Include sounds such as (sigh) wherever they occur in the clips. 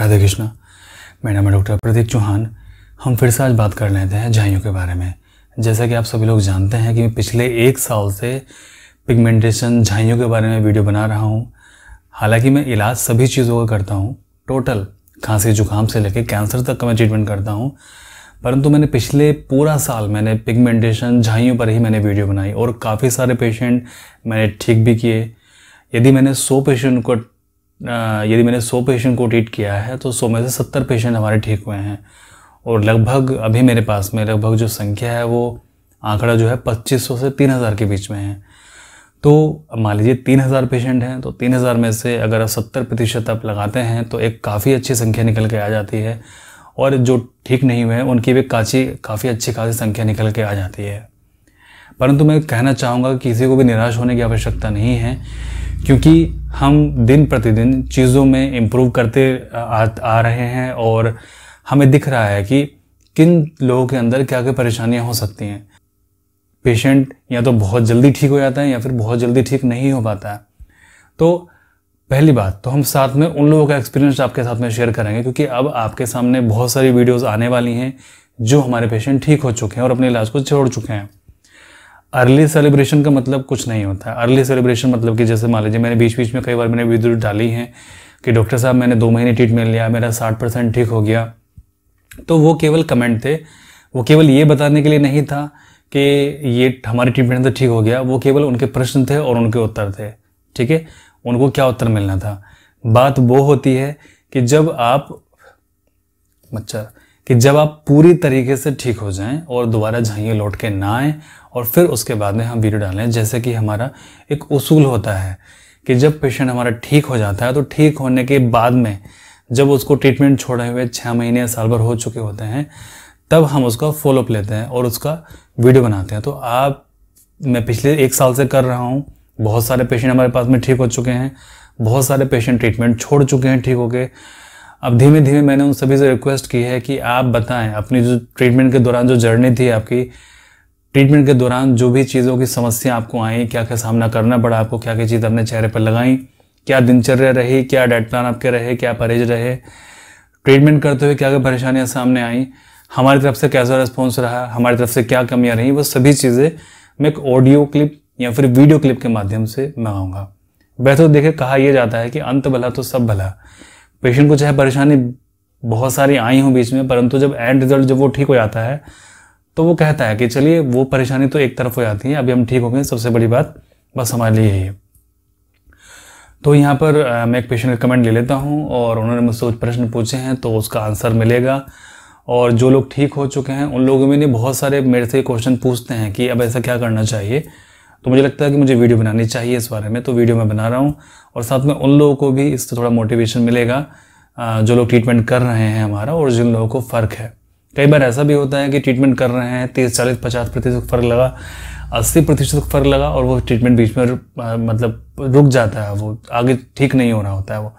राधे कृष्णा मेरा नाम है डॉक्टर प्रदीप चौहान हम फिर से आज बात कर लेते हैं झाइयों के बारे में जैसा कि आप सभी लोग जानते हैं कि मैं पिछले एक साल से पिगमेंटेशन झाइयों के बारे में वीडियो बना रहा हूँ हालांकि मैं इलाज सभी चीज़ों का करता हूँ टोटल खांसी जुकाम से लेकर कैंसर तक का मैं ट्रीटमेंट करता हूँ परंतु मैंने पिछले पूरा साल मैंने पिगमेंटेशन झाइयों पर ही मैंने वीडियो बनाई और काफ़ी सारे पेशेंट मैंने ठीक भी किए यदि मैंने सौ पेशेंट को यदि मैंने 100 पेशेंट को ट्रीट किया है तो 100 में से 70 पेशेंट हमारे ठीक हुए हैं और लगभग अभी मेरे पास में लगभग जो संख्या है वो आंकड़ा जो है 2500 से 3000 के बीच में है तो मान लीजिए 3000 पेशेंट हैं तो 3000 में से अगर आप सत्तर प्रतिशत आप लगाते हैं तो एक काफ़ी अच्छी संख्या निकल के आ जाती है और जो ठीक नहीं हुए हैं उनकी भी काची काफ़ी अच्छी खासी संख्या निकल के आ जाती है परंतु मैं कहना चाहूँगा किसी को भी निराश होने की आवश्यकता नहीं है क्योंकि हम दिन प्रतिदिन चीज़ों में इम्प्रूव करते आ, आ रहे हैं और हमें दिख रहा है कि किन लोगों के अंदर क्या क्या परेशानियाँ हो सकती हैं पेशेंट या तो बहुत जल्दी ठीक हो जाता है या फिर बहुत जल्दी ठीक नहीं हो पाता है तो पहली बात तो हम साथ में उन लोगों का एक्सपीरियंस आपके साथ में शेयर करेंगे क्योंकि अब आपके सामने बहुत सारी वीडियोस आने वाली हैं जो हमारे पेशेंट ठीक हो चुके हैं और अपने इलाज को छोड़ चुके हैं अर्ली सेलिब्रेशन का मतलब कुछ नहीं होता है अर्ली सेलिब्रेशन मतलब कि जैसे मान लीजिए मैंने बीच बीच में कई बार मैंने विद्युत डाली हैं कि डॉक्टर साहब मैंने दो महीने ट्रीटमेंट लिया मेरा साठ परसेंट ठीक हो गया तो वो केवल कमेंट थे वो केवल ये बताने के लिए नहीं था कि ये हमारे ट्रीटमेंट तो ठीक हो गया वो केवल उनके प्रश्न थे और उनके उत्तर थे ठीक है उनको क्या उत्तर मिलना था बात वो होती है कि जब आप मच्छर कि जब आप पूरी तरीके से ठीक हो जाएं और दोबारा झाइए लौट के ना आए और फिर उसके बाद में हम वीडियो डालें जैसे कि हमारा एक उसूल होता है कि जब पेशेंट हमारा ठीक हो जाता है तो ठीक होने के बाद में जब उसको ट्रीटमेंट छोड़े हुए छः महीने या साल भर हो चुके होते हैं तब हम उसका फॉलोअप लेते हैं और उसका वीडियो बनाते हैं तो आप मैं पिछले एक साल से कर रहा हूँ बहुत सारे पेशेंट हमारे पास में ठीक हो चुके हैं बहुत सारे पेशेंट ट्रीटमेंट छोड़ चुके हैं ठीक होके अब धीमे धीमे मैंने उन सभी से रिक्वेस्ट की है कि आप बताएं अपनी जो ट्रीटमेंट के दौरान जो जर्नी थी आपकी ट्रीटमेंट के दौरान जो भी चीज़ों की समस्या आपको आई क्या क्या सामना करना पड़ा आपको क्या क्या चीज़ अपने चेहरे पर लगाई क्या दिनचर्या रही क्या डेट प्लान आपके रहे क्या परहेज रहे ट्रीटमेंट करते हुए क्या क्या परेशानियाँ सामने आई हमारी तरफ से कैसा रिस्पॉन्स रहा हमारी तरफ से क्या कमियाँ रहीं वो सभी चीज़ें मैं एक ऑडियो क्लिप या फिर वीडियो क्लिप के माध्यम से मंगाऊंगा वैसे तो देखे कहा यह जाता है कि अंत भला तो सब भला पेशेंट को चाहे परेशानी बहुत सारी आई हों बीच में परंतु जब एंड रिजल्ट जब वो ठीक हो जाता है तो वो कहता है कि चलिए वो परेशानी तो एक तरफ हो जाती है अभी हम ठीक हो गए सबसे बड़ी बात बस हमारे लिए यही है तो यहाँ पर मैं एक पेशेंट का कमेंट ले लेता हूँ और उन्होंने मुझसे कुछ प्रश्न पूछे हैं तो उसका आंसर मिलेगा और जो लोग ठीक हो चुके हैं उन लोगों में ने बहुत सारे मेरे से क्वेश्चन पूछते हैं कि अब ऐसा क्या करना चाहिए तो मुझे लगता है कि मुझे वीडियो बनानी चाहिए इस बारे में तो वीडियो मैं बना रहा हूँ और साथ में उन लोगों को भी इससे थोड़ा मोटिवेशन मिलेगा जो लोग ट्रीटमेंट कर रहे हैं हमारा और जिन लोगों को फ़र्क है कई बार ऐसा भी होता है कि ट्रीटमेंट कर रहे हैं तीस चालीस पचास प्रतिशत फ़र्क लगा अस्सी प्रतिशत फ़र्क लगा और वो ट्रीटमेंट बीच में मतलब रुक जाता है वो आगे ठीक नहीं हो रहा होता है वो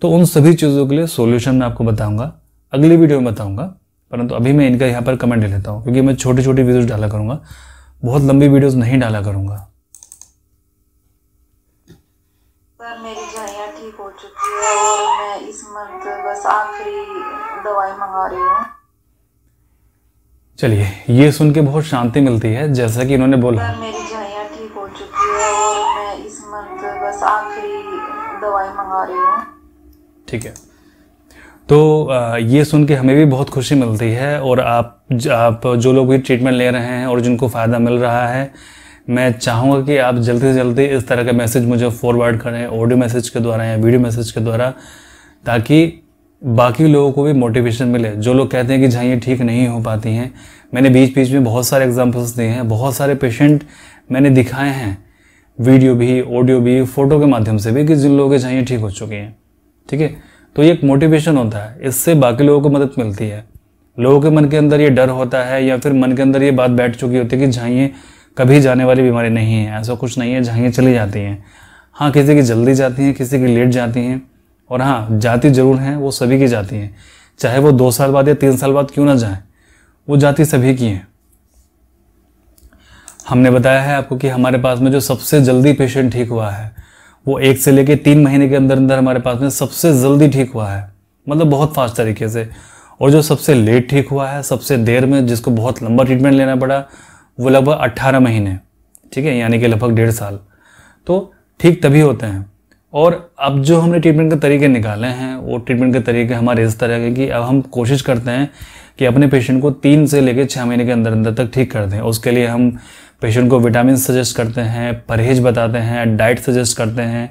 तो उन सभी चीज़ों के लिए सोल्यूशन मैं आपको बताऊँगा अगली वीडियो में बताऊँगा परंतु अभी मैं इनका यहाँ पर कमेंट ले लेता हूँ क्योंकि मैं छोटी छोटी वीडियोज़ डाला करूँगा बहुत लंबी वीडियोस नहीं डाला करूंगा सर मेरी झाइयाँ ठीक हो चुकी है और मैं इस मंथ बस आखिरी दवाई मंगा रही हूँ चलिए ये सुन के बहुत शांति मिलती है जैसा कि इन्होंने बोला सर मेरी झाइयाँ ठीक हो चुकी है और मैं इस मंथ बस आखिरी दवाई मंगा रही हूँ ठीक है तो ये सुन के हमें भी बहुत खुशी मिलती है और आप आप जो लोग भी ट्रीटमेंट ले रहे हैं और जिनको फ़ायदा मिल रहा है मैं चाहूँगा कि आप जल्दी से जल्दी इस तरह के मैसेज मुझे फॉरवर्ड करें ऑडियो मैसेज के द्वारा या वीडियो मैसेज के द्वारा ताकि बाकी लोगों को भी मोटिवेशन मिले जो लोग कहते हैं कि झाइयाँ ठीक नहीं हो पाती हैं मैंने बीच बीच में बहुत सारे एग्जाम्पल्स दिए हैं बहुत सारे पेशेंट मैंने दिखाए हैं वीडियो भी ऑडियो भी फ़ोटो के माध्यम से भी कि जिन लोगों के झाइयाँ ठीक हो चुकी हैं ठीक है तो ये एक मोटिवेशन होता है इससे बाकी लोगों को मदद मिलती है लोगों के मन के अंदर ये डर होता है या फिर मन के अंदर ये बात बैठ चुकी होती है कि झाइए कभी जाने वाली बीमारी नहीं है ऐसा कुछ नहीं है झाइए चली जाती हैं हाँ किसी की जल्दी जाती हैं किसी की लेट जाती हैं और हाँ जाती ज़रूर हैं वो सभी की जाती हैं चाहे वो दो साल बाद या तीन साल बाद क्यों ना जाए वो जाति सभी की हैं हमने बताया है आपको कि हमारे पास में जो सबसे जल्दी पेशेंट ठीक हुआ है वो एक से लेके तीन महीने के अंदर अंदर हमारे पास में सबसे जल्दी ठीक हुआ है मतलब बहुत फास्ट तरीके से और जो सबसे लेट ठीक हुआ है सबसे देर में जिसको बहुत लंबा ट्रीटमेंट लेना पड़ा वो लगभग अट्ठारह महीने ठीक है यानी कि लगभग डेढ़ साल तो ठीक तभी होते हैं और अब जो हमने ट्रीटमेंट के तरीके निकाले हैं वो ट्रीटमेंट के तरीके हमारे इस तरह के कि अब हम कोशिश करते हैं कि अपने पेशेंट को तीन से लेकर छः महीने के अंदर अंदर तक ठीक कर दें उसके लिए हम पेशेंट को विटामिन सजेस्ट करते हैं परहेज बताते हैं डाइट सजेस्ट करते हैं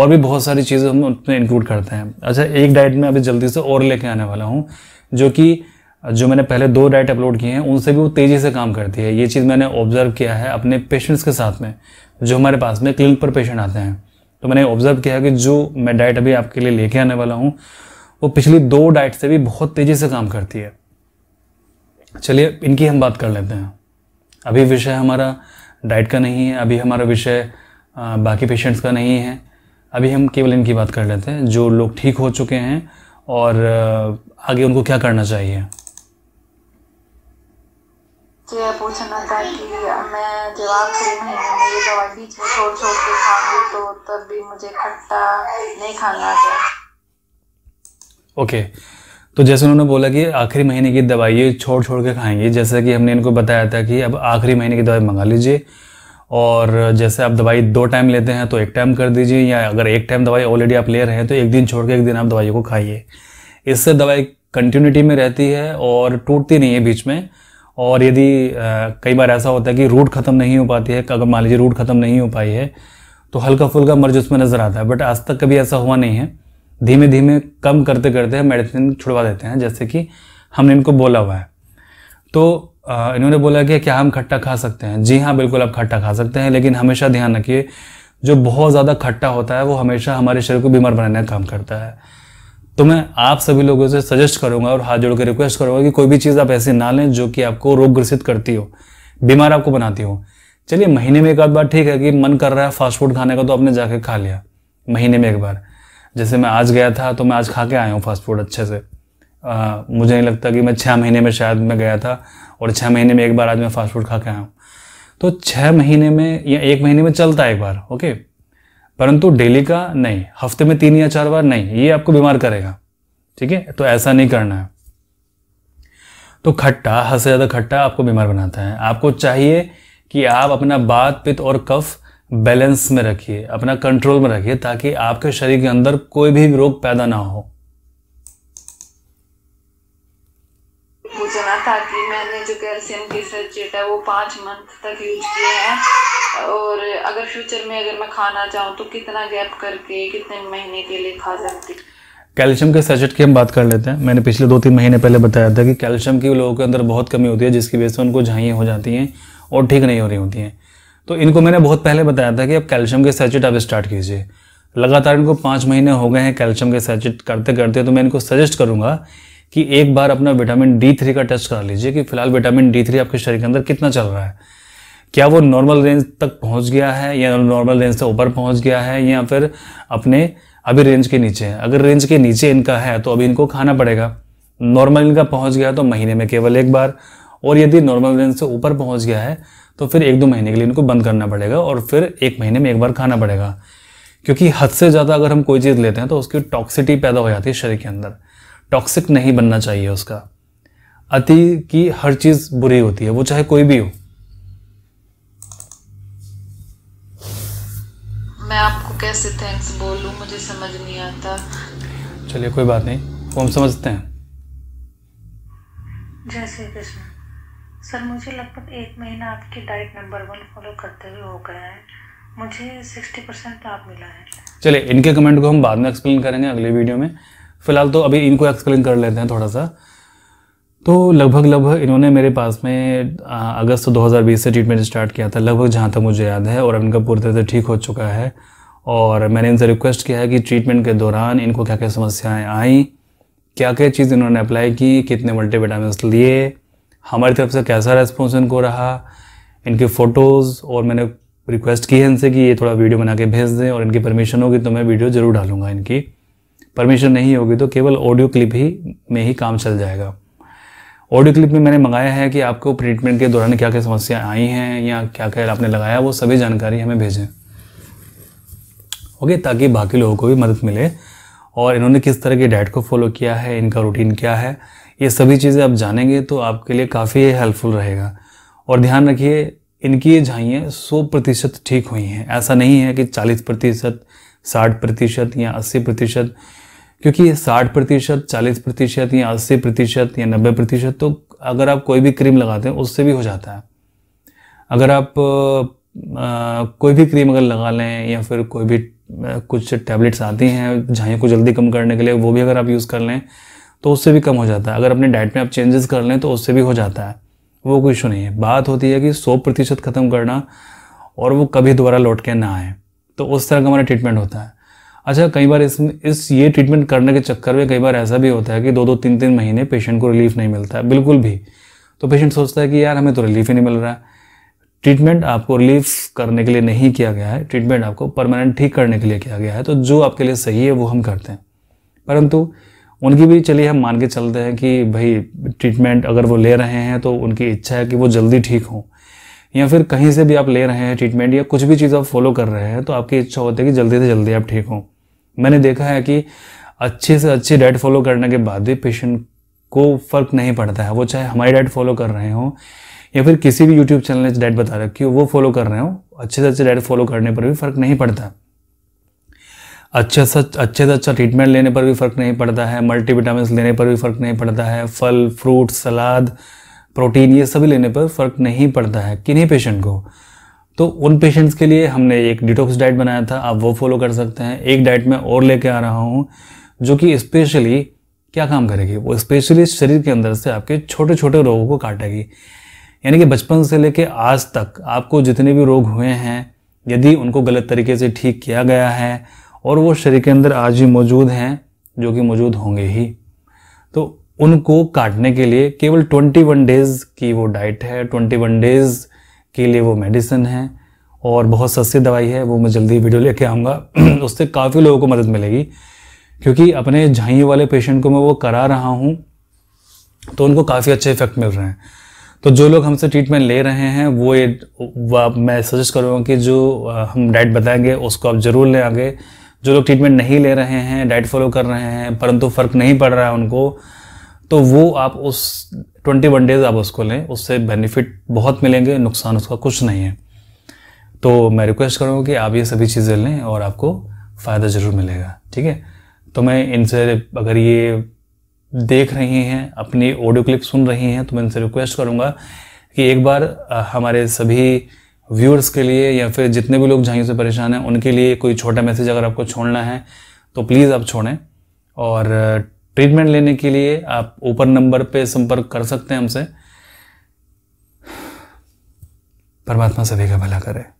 और भी बहुत सारी चीज़ें हम उसमें इंक्लूड करते हैं अच्छा एक डाइट में अभी जल्दी से और लेके आने वाला हूँ जो कि जो मैंने पहले दो डाइट अपलोड किए हैं उनसे भी वो तेज़ी से काम करती है ये चीज़ मैंने ऑब्जर्व किया है अपने पेशेंट्स के साथ में जो हमारे पास में क्लिनिक पर पेशेंट आते हैं तो मैंने ऑब्जर्व किया है कि जो मैं डाइट अभी आपके लिए लेके आने वाला हूँ वो पिछली दो डाइट से भी बहुत तेज़ी से काम करती है चलिए इनकी हम बात कर लेते हैं अभी विषय हमारा डाइट का नहीं है अभी हमारा विषय बाकी पेशेंट्स का नहीं है अभी हम केवल इनकी बात कर लेते हैं जो लोग ठीक हो चुके हैं और आगे उनको क्या करना चाहिए पूछना था कि मैं जवाब आखिरी महीने ये दवाई बीच में तो छोड़ छोड़ के खाऊंगी तो तब भी मुझे खट्टा नहीं खाना ओके okay. तो जैसे उन्होंने बोला कि आखिरी महीने की दवाइयाँ छोड़ छोड़ के खाएंगे जैसे कि हमने इनको बताया था कि अब आखिरी महीने की दवाई मंगा लीजिए और जैसे आप दवाई दो टाइम लेते हैं तो एक टाइम कर दीजिए या अगर एक टाइम दवाई ऑलरेडी आप ले रहे हैं तो एक दिन छोड़ के एक दिन आप दवाइयों को खाइए इससे दवाई कंटिन्यूटी में रहती है और टूटती नहीं है बीच में और यदि कई बार ऐसा होता है कि रूट ख़त्म नहीं हो पाती है अगर मान लीजिए रूट ख़त्म नहीं हो पाई है तो हल्का फुल्का मर्ज उसमें नज़र आता है बट आज तक कभी ऐसा हुआ नहीं है धीमे धीमे कम करते करते मेडिसिन छुड़वा देते हैं जैसे कि हमने इनको बोला हुआ है तो इन्होंने बोला कि क्या हम खट्टा खा सकते हैं जी हाँ बिल्कुल आप खट्टा खा सकते हैं लेकिन हमेशा ध्यान रखिए जो बहुत ज़्यादा खट्टा होता है वो हमेशा हमारे शरीर को बीमार बनाने का काम करता है तो मैं आप सभी लोगों से सजेस्ट करूंगा और हाथ जोड़ के रिक्वेस्ट करूंगा कि कोई भी चीज़ आप ऐसी ना लें जो कि आपको रोग ग्रसित करती हो बीमार आपको बनाती हो चलिए महीने में एक बार ठीक है कि मन कर रहा है फास्ट फूड खाने का तो आपने जाके खा लिया महीने में एक बार जैसे मैं आज गया था तो मैं आज खा के आया हूँ फास्ट फूड अच्छे से आ, मुझे नहीं लगता कि मैं छः महीने में शायद मैं गया था और छः महीने में एक बार आज मैं फास्ट फूड खा के आया हूँ तो छः महीने में या एक महीने में चलता है एक बार ओके परंतु डेली का नहीं हफ्ते में तीन या चार बार नहीं ये आपको बीमार करेगा ठीक है तो ऐसा नहीं करना है तो खट्टा हद से ज़्यादा खट्टा आपको बीमार बनाता है आपको चाहिए कि आप अपना बात पित्त और कफ बैलेंस में रखिए अपना कंट्रोल में रखिए ताकि आपके शरीर के अंदर कोई भी रोग पैदा ना हो पूछना था कि मैंने जो कैल्शियम की सल्चेट है वो पांच मंथ तक यूज किए हैं और अगर फ्यूचर में अगर मैं खाना चाहूँ तो कितना गैप करके कितने महीने के लिए खा सकती कैल्शियम के सर्जेट की हम बात कर लेते हैं मैंने पिछले दो तीन महीने पहले बताया था कि कैल्शियम की लोगों के अंदर बहुत कमी होती है जिसकी वजह से उनको झाइयाँ हो जाती हैं और ठीक नहीं हो रही होती हैं तो इनको मैंने बहुत पहले बताया था कि अब कैल्शियम के सैचेट आप स्टार्ट कीजिए लगातार इनको पाँच महीने हो गए हैं कैल्शियम के सैचेट करते करते तो मैं इनको सजेस्ट करूँगा कि एक बार अपना विटामिन डी थ्री का टेस्ट करा लीजिए कि फिलहाल विटामिन डी थ्री आपके शरीर के अंदर कितना चल रहा है क्या वो नॉर्मल रेंज तक पहुंच गया है या नॉर्मल रेंज से ऊपर पहुंच गया है या फिर अपने अभी रेंज के नीचे है अगर रेंज के नीचे इनका है तो अभी इनको खाना पड़ेगा नॉर्मल इनका पहुंच गया तो महीने में केवल एक बार और यदि नॉर्मल रेंज से ऊपर पहुंच गया है तो फिर एक दो महीने के लिए इनको बंद करना पड़ेगा और फिर एक महीने में एक बार खाना पड़ेगा क्योंकि हद से ज़्यादा अगर हम कोई चीज़ लेते हैं तो उसकी टॉक्सिटी पैदा हो जाती है शरीर के अंदर टॉक्सिक नहीं बनना चाहिए उसका अति की हर चीज़ बुरी होती है वो चाहे कोई भी हो मैं आपको कैसे थैंक्स बोलूं मुझे समझ नहीं आता चलिए कोई बात नहीं वो हम समझते हैं जय श्री कृष्ण सर मुझे लगभग एक महीना आपकी डाइट नंबर वन फॉलो करते हुए हो गया है मुझे सिक्सटी परसेंट लाभ मिला है चलिए इनके कमेंट को हम बाद में एक्सप्लेन करेंगे अगले वीडियो में फिलहाल तो अभी इनको एक्सप्लेन कर लेते हैं थोड़ा सा तो लगभग लगभग इन्होंने मेरे पास में अगस्त 2020 से ट्रीटमेंट स्टार्ट किया था लगभग जहाँ तक मुझे याद है और इनका पूरी तरह से ठीक हो चुका है और मैंने इनसे रिक्वेस्ट किया है कि ट्रीटमेंट के दौरान इनको क्या क्या समस्याएं आई क्या क्या चीज़ इन्होंने अप्लाई की कितने मल्टी लिए हमारी तरफ से कैसा रेस्पॉन्स इनको रहा इनके फ़ोटोज़ और मैंने रिक्वेस्ट की है इनसे कि ये थोड़ा वीडियो बना के भेज दें और इनकी परमिशन होगी तो मैं वीडियो ज़रूर डालूंगा इनकी परमिशन नहीं होगी तो केवल ऑडियो क्लिप ही में ही काम चल जाएगा ऑडियो क्लिप में मैंने मंगाया है कि आपको ट्रीटमेंट के दौरान क्या क्या समस्याएं आई हैं या क्या क्या आपने लगाया वो सभी जानकारी हमें भेजें ओके ताकि बाकी लोगों को भी मदद मिले और इन्होंने किस तरह की डाइट को फॉलो किया है इनका रूटीन क्या है ये सभी चीज़ें आप जानेंगे तो आपके लिए काफ़ी हेल्पफुल रहेगा और ध्यान रखिए इनकी ये झाइयाँ सौ प्रतिशत ठीक हुई हैं ऐसा नहीं है कि चालीस प्रतिशत साठ प्रतिशत या अस्सी प्रतिशत क्योंकि साठ प्रतिशत चालीस प्रतिशत या अस्सी प्रतिशत या नब्बे प्रतिशत तो अगर आप कोई भी क्रीम लगाते हैं उससे भी हो जाता है अगर आप आ, कोई भी क्रीम अगर लगा लें या फिर कोई भी आ, कुछ टैबलेट्स आती हैं झाइयों को जल्दी कम करने के लिए वो भी अगर आप यूज़ कर लें तो उससे भी कम हो जाता है अगर अपने डाइट में आप चेंजेस कर लें तो उससे भी हो जाता है वो कोई इशू नहीं है बात होती है कि सौ प्रतिशत ख़त्म करना और वो कभी दोबारा लौट के ना आए तो उस तरह का हमारा ट्रीटमेंट होता है अच्छा कई बार इसमें इस ये ट्रीटमेंट करने के चक्कर में कई बार ऐसा भी होता है कि दो दो तीन तीन महीने पेशेंट को रिलीफ नहीं मिलता है बिल्कुल भी तो पेशेंट सोचता है कि यार हमें तो रिलीफ ही नहीं मिल रहा है ट्रीटमेंट आपको रिलीफ करने के लिए नहीं किया गया है ट्रीटमेंट आपको परमानेंट ठीक करने के लिए किया गया है तो जो आपके लिए सही है वो हम करते हैं परंतु उनकी भी चलिए हम मान के चलते हैं कि भाई ट्रीटमेंट अगर वो ले रहे हैं तो उनकी इच्छा है कि वो जल्दी ठीक हों या फिर कहीं से भी आप ले रहे हैं ट्रीटमेंट या कुछ भी चीज़ आप फॉलो कर रहे हैं तो आपकी इच्छा होती है कि जल्दी से जल्दी आप ठीक हों मैंने देखा है कि अच्छे से अच्छी डाइट फॉलो करने के बाद भी पेशेंट को फ़र्क नहीं पड़ता है वो चाहे हमारी डाइट फॉलो कर रहे हों या फिर किसी भी यूट्यूब चैनल ने डाइट बता रखी हो वो फॉलो कर रहे हो अच्छे से अच्छे डाइट फॉलो करने पर भी फ़र्क नहीं पड़ता है अच्छे से अच्छे से अच्छा ट्रीटमेंट लेने पर भी फ़र्क नहीं पड़ता है मल्टीविटामिन लेने पर भी फ़र्क नहीं पड़ता है फल फ्रूट सलाद प्रोटीन ये सभी लेने पर फ़र्क नहीं पड़ता है किन्हीं पेशेंट को तो उन पेशेंट्स के लिए हमने एक डिटॉक्स डाइट बनाया था आप वो फॉलो कर सकते हैं एक डाइट में और लेके आ रहा हूँ जो कि स्पेशली क्या काम करेगी वो स्पेशली शरीर के अंदर से आपके छोटे छोटे रोगों को काटेगी यानी कि बचपन से लेके आज तक आपको जितने भी रोग हुए हैं यदि उनको गलत तरीके से ठीक किया गया है और वो शरीर के अंदर आज भी मौजूद हैं जो कि मौजूद होंगे ही तो उनको काटने के लिए केवल ट्वेंटी वन डेज़ की वो डाइट है ट्वेंटी वन डेज़ के लिए वो मेडिसिन है और बहुत सस्ती दवाई है वो मैं जल्दी वीडियो लेके आऊँगा (clears throat) उससे काफ़ी लोगों को मदद मिलेगी क्योंकि अपने झाइयों वाले पेशेंट को मैं वो करा रहा हूँ तो उनको काफ़ी अच्छे इफेक्ट मिल रहे हैं तो जो लोग हमसे ट्रीटमेंट ले रहे हैं वो ये मैं सजेस्ट करूँगा कि जो हम डाइट बताएंगे उसको आप ज़रूर लें आगे जो लोग ट्रीटमेंट नहीं ले रहे हैं डाइट फॉलो कर रहे हैं परंतु फ़र्क नहीं पड़ रहा है उनको तो वो आप उस ट्वेंटी वन डेज़ आप उसको लें उससे बेनिफिट बहुत मिलेंगे नुकसान उसका कुछ नहीं है तो मैं रिक्वेस्ट करूँगा कि आप ये सभी चीज़ें लें और आपको फ़ायदा ज़रूर मिलेगा ठीक है तो मैं इनसे अगर ये देख रही हैं अपनी ऑडियो क्लिप सुन रही हैं तो मैं इनसे रिक्वेस्ट करूँगा कि एक बार हमारे सभी व्यूअर्स के लिए या फिर जितने भी लोग झाइयों से परेशान हैं उनके लिए कोई छोटा मैसेज अगर आपको छोड़ना है तो प्लीज़ आप छोड़ें और ट्रीटमेंट uh, लेने के लिए आप ऊपर नंबर पे संपर्क कर सकते हैं हमसे परमात्मा सभी का भला करें